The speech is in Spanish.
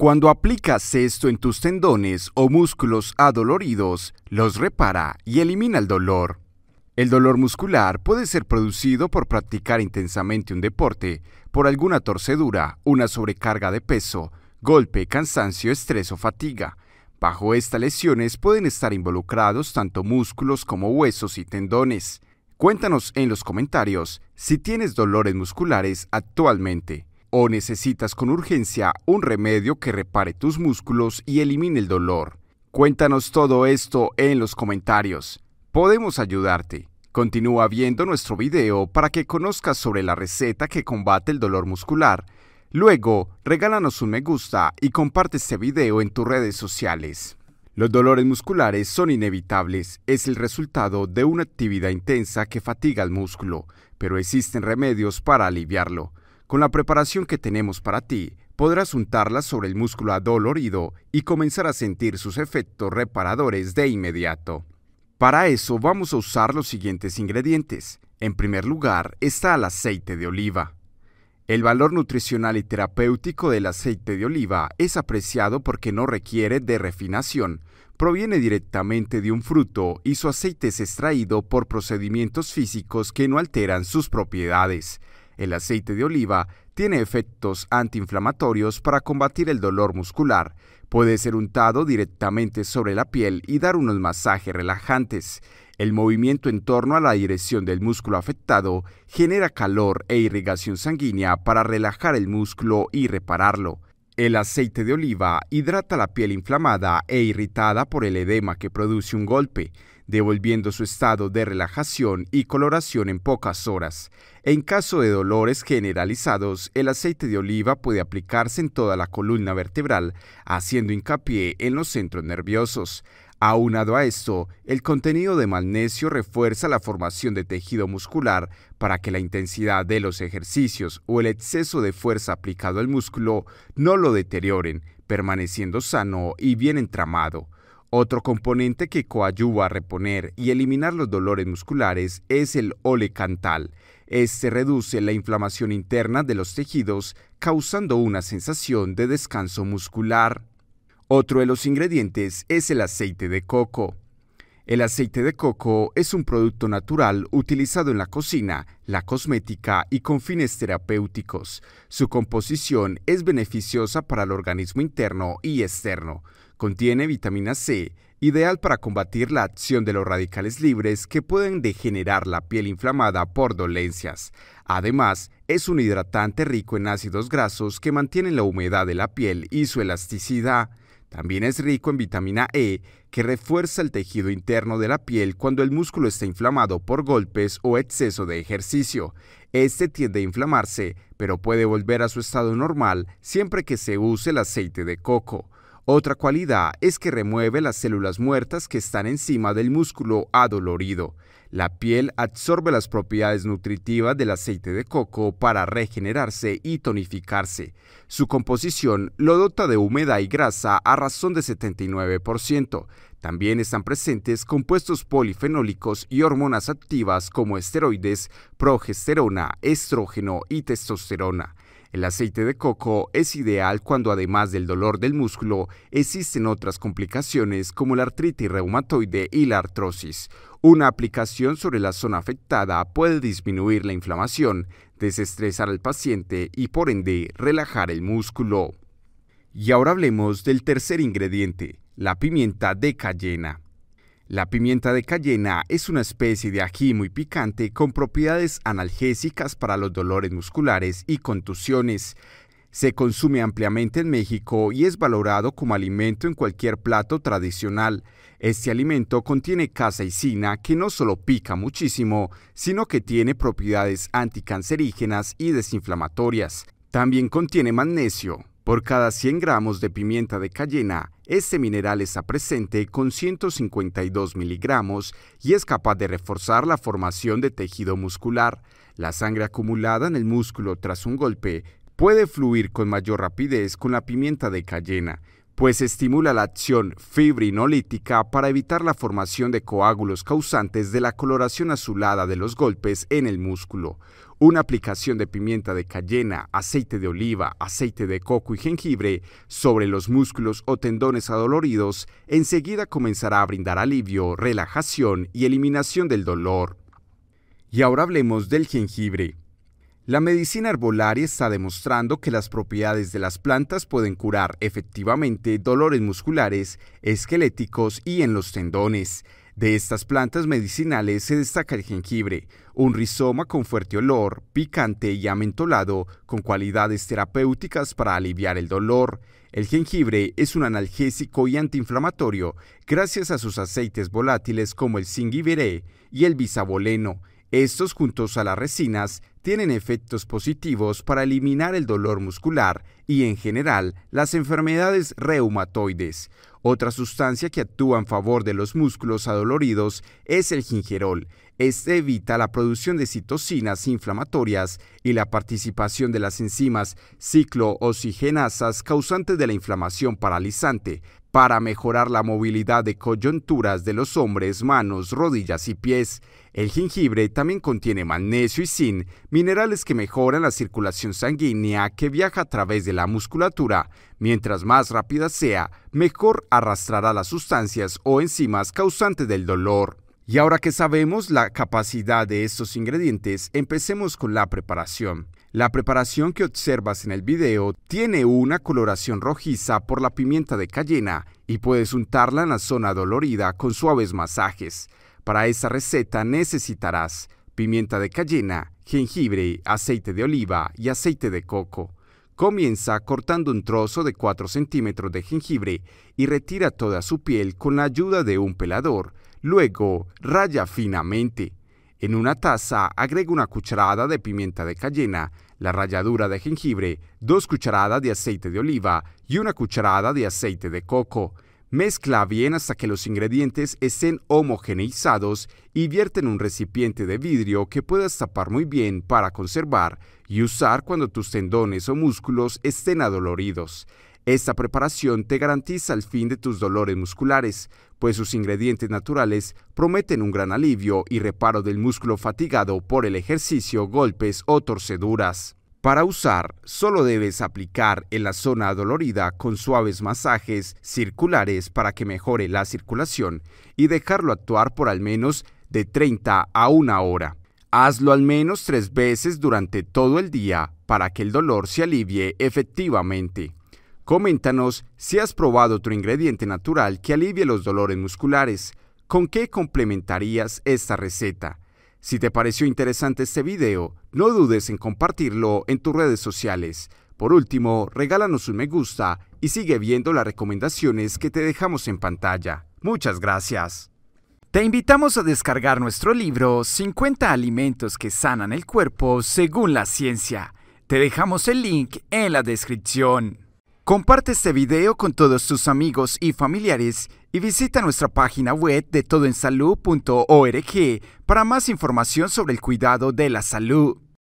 Cuando aplicas esto en tus tendones o músculos adoloridos, los repara y elimina el dolor. El dolor muscular puede ser producido por practicar intensamente un deporte, por alguna torcedura, una sobrecarga de peso, golpe, cansancio, estrés o fatiga. Bajo estas lesiones pueden estar involucrados tanto músculos como huesos y tendones. Cuéntanos en los comentarios si tienes dolores musculares actualmente o necesitas con urgencia un remedio que repare tus músculos y elimine el dolor. Cuéntanos todo esto en los comentarios. Podemos ayudarte. Continúa viendo nuestro video para que conozcas sobre la receta que combate el dolor muscular. Luego, regálanos un me gusta y comparte este video en tus redes sociales. Los dolores musculares son inevitables, es el resultado de una actividad intensa que fatiga al músculo, pero existen remedios para aliviarlo. Con la preparación que tenemos para ti, podrás untarlas sobre el músculo adolorido y comenzar a sentir sus efectos reparadores de inmediato. Para eso vamos a usar los siguientes ingredientes. En primer lugar está el aceite de oliva. El valor nutricional y terapéutico del aceite de oliva es apreciado porque no requiere de refinación, proviene directamente de un fruto y su aceite es extraído por procedimientos físicos que no alteran sus propiedades. El aceite de oliva tiene efectos antiinflamatorios para combatir el dolor muscular. Puede ser untado directamente sobre la piel y dar unos masajes relajantes. El movimiento en torno a la dirección del músculo afectado genera calor e irrigación sanguínea para relajar el músculo y repararlo. El aceite de oliva hidrata la piel inflamada e irritada por el edema que produce un golpe, devolviendo su estado de relajación y coloración en pocas horas. En caso de dolores generalizados, el aceite de oliva puede aplicarse en toda la columna vertebral, haciendo hincapié en los centros nerviosos. Aunado a esto, el contenido de magnesio refuerza la formación de tejido muscular para que la intensidad de los ejercicios o el exceso de fuerza aplicado al músculo no lo deterioren, permaneciendo sano y bien entramado. Otro componente que coayuva a reponer y eliminar los dolores musculares es el olecantal. Este reduce la inflamación interna de los tejidos, causando una sensación de descanso muscular. Otro de los ingredientes es el aceite de coco. El aceite de coco es un producto natural utilizado en la cocina, la cosmética y con fines terapéuticos. Su composición es beneficiosa para el organismo interno y externo. Contiene vitamina C, ideal para combatir la acción de los radicales libres que pueden degenerar la piel inflamada por dolencias. Además, es un hidratante rico en ácidos grasos que mantiene la humedad de la piel y su elasticidad. También es rico en vitamina E, que refuerza el tejido interno de la piel cuando el músculo está inflamado por golpes o exceso de ejercicio. Este tiende a inflamarse, pero puede volver a su estado normal siempre que se use el aceite de coco. Otra cualidad es que remueve las células muertas que están encima del músculo adolorido. La piel absorbe las propiedades nutritivas del aceite de coco para regenerarse y tonificarse. Su composición lo dota de humedad y grasa a razón de 79%. También están presentes compuestos polifenólicos y hormonas activas como esteroides, progesterona, estrógeno y testosterona. El aceite de coco es ideal cuando además del dolor del músculo existen otras complicaciones como la artritis reumatoide y la artrosis. Una aplicación sobre la zona afectada puede disminuir la inflamación, desestresar al paciente y por ende relajar el músculo. Y ahora hablemos del tercer ingrediente, la pimienta de cayena. La pimienta de cayena es una especie de ají muy picante con propiedades analgésicas para los dolores musculares y contusiones. Se consume ampliamente en México y es valorado como alimento en cualquier plato tradicional. Este alimento contiene caseicina que no solo pica muchísimo, sino que tiene propiedades anticancerígenas y desinflamatorias. También contiene magnesio. Por cada 100 gramos de pimienta de cayena, este mineral está presente con 152 miligramos y es capaz de reforzar la formación de tejido muscular. La sangre acumulada en el músculo tras un golpe puede fluir con mayor rapidez con la pimienta de cayena pues estimula la acción fibrinolítica para evitar la formación de coágulos causantes de la coloración azulada de los golpes en el músculo. Una aplicación de pimienta de cayena, aceite de oliva, aceite de coco y jengibre sobre los músculos o tendones adoloridos enseguida comenzará a brindar alivio, relajación y eliminación del dolor. Y ahora hablemos del jengibre. La medicina herbolaria está demostrando que las propiedades de las plantas pueden curar efectivamente dolores musculares, esqueléticos y en los tendones. De estas plantas medicinales se destaca el jengibre, un rizoma con fuerte olor, picante y amentolado, con cualidades terapéuticas para aliviar el dolor. El jengibre es un analgésico y antiinflamatorio gracias a sus aceites volátiles como el zingibiré y el bisaboleno, estos juntos a las resinas tienen efectos positivos para eliminar el dolor muscular y en general las enfermedades reumatoides. Otra sustancia que actúa en favor de los músculos adoloridos es el gingerol. Este evita la producción de citocinas inflamatorias y la participación de las enzimas ciclooxigenasas causantes de la inflamación paralizante, para mejorar la movilidad de coyunturas de los hombres, manos, rodillas y pies, el jengibre también contiene magnesio y zinc, minerales que mejoran la circulación sanguínea que viaja a través de la musculatura. Mientras más rápida sea, mejor arrastrará las sustancias o enzimas causantes del dolor. Y ahora que sabemos la capacidad de estos ingredientes, empecemos con la preparación. La preparación que observas en el video tiene una coloración rojiza por la pimienta de cayena y puedes untarla en la zona dolorida con suaves masajes. Para esta receta necesitarás pimienta de cayena, jengibre, aceite de oliva y aceite de coco. Comienza cortando un trozo de 4 centímetros de jengibre y retira toda su piel con la ayuda de un pelador. Luego, raya finamente. En una taza agrega una cucharada de pimienta de cayena, la ralladura de jengibre, dos cucharadas de aceite de oliva y una cucharada de aceite de coco. Mezcla bien hasta que los ingredientes estén homogeneizados y vierte en un recipiente de vidrio que puedas tapar muy bien para conservar y usar cuando tus tendones o músculos estén adoloridos. Esta preparación te garantiza el fin de tus dolores musculares, pues sus ingredientes naturales prometen un gran alivio y reparo del músculo fatigado por el ejercicio, golpes o torceduras. Para usar, solo debes aplicar en la zona dolorida con suaves masajes circulares para que mejore la circulación y dejarlo actuar por al menos de 30 a 1 hora. Hazlo al menos tres veces durante todo el día para que el dolor se alivie efectivamente. Coméntanos si has probado otro ingrediente natural que alivie los dolores musculares. ¿Con qué complementarías esta receta? Si te pareció interesante este video, no dudes en compartirlo en tus redes sociales. Por último, regálanos un me gusta y sigue viendo las recomendaciones que te dejamos en pantalla. Muchas gracias. Te invitamos a descargar nuestro libro 50 alimentos que sanan el cuerpo según la ciencia. Te dejamos el link en la descripción. Comparte este video con todos tus amigos y familiares y visita nuestra página web de todoensalud.org para más información sobre el cuidado de la salud.